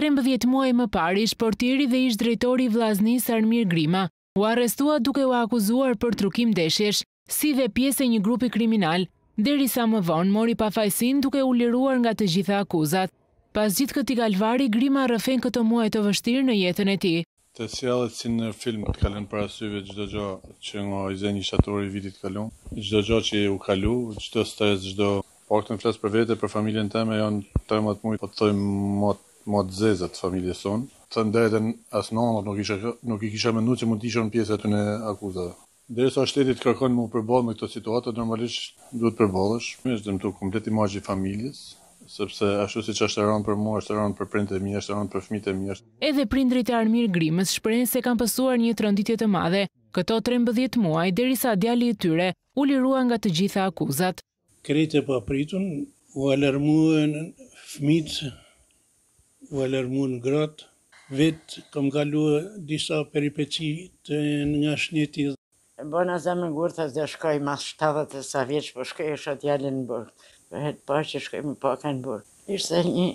13 muaj më pari shportiri dhe ish drejtori Vlaznis Armir Grima u arrestua duke u akuzuar për trukim deshesh, si dhe pjese një grupi kriminal, deri sa më vonë mori pa fajsin duke u liruar nga të gjitha akuzat. Pas gjithë këti galvari, Grima rëfen këto muaj të vështirë në jetën e ti. Të sjallet si në film të kalen për asyve gjdo gjo që nga izë një shatori vitit kalun, gjdo gjo që u kalu, gjdo stres, gjdo... Po këtë në flasë për vete, për familjen teme, janë 13 mujtë, po të thojmë motë ma të zezët familje sonë. Të ndërëtën asë nëmët nuk, nuk i kisha mëndu që mund të ishën pjesë aty në akuzatë. Dhe sa shtetit kërkon më përbohet me këtë situatë, normalisht duhet përbohesh. Më është dëmtuar komplet imazhi i familjes, sepse ashtu siç është rënë për mua, është rënë për prindërit e mi, është rënë për fëmijët e mi. Edhe prindrit e Armir Grimës shprehen se kanë pasur një tronditje të madhe këto 13 muaj derisa djali i tyre u lirua nga të gjitha akuzat. Krejtë po pritun, u alarmuan fëmijët, u alarmun grot. Vet kam kaluar disa peripeci të nga shneti. Bona zemë në gurë, dhe shkoj mas 70 sa vjeqë, po shkoj e shatë jalin në Po Vëhet pa që shkoj më pa në burg. Ishte një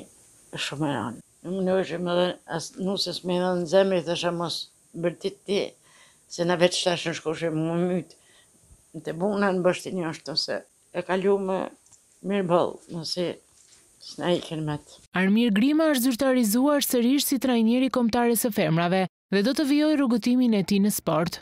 shumë ran. anë. Në më nëjshë më dhe nusës me dhe në zemë, dhe shë mos bërtit ti, se na vetë shtashë në shkoshe më mytë. Në të bunë në bështin një ashtë, se e kaluam mirë bëllë, nëse Snaikermet. Armir Grima është zyrtarizuar sërish si trajnjeri komptare së femrave dhe do të vjoj rrugëtimin e ti në sport.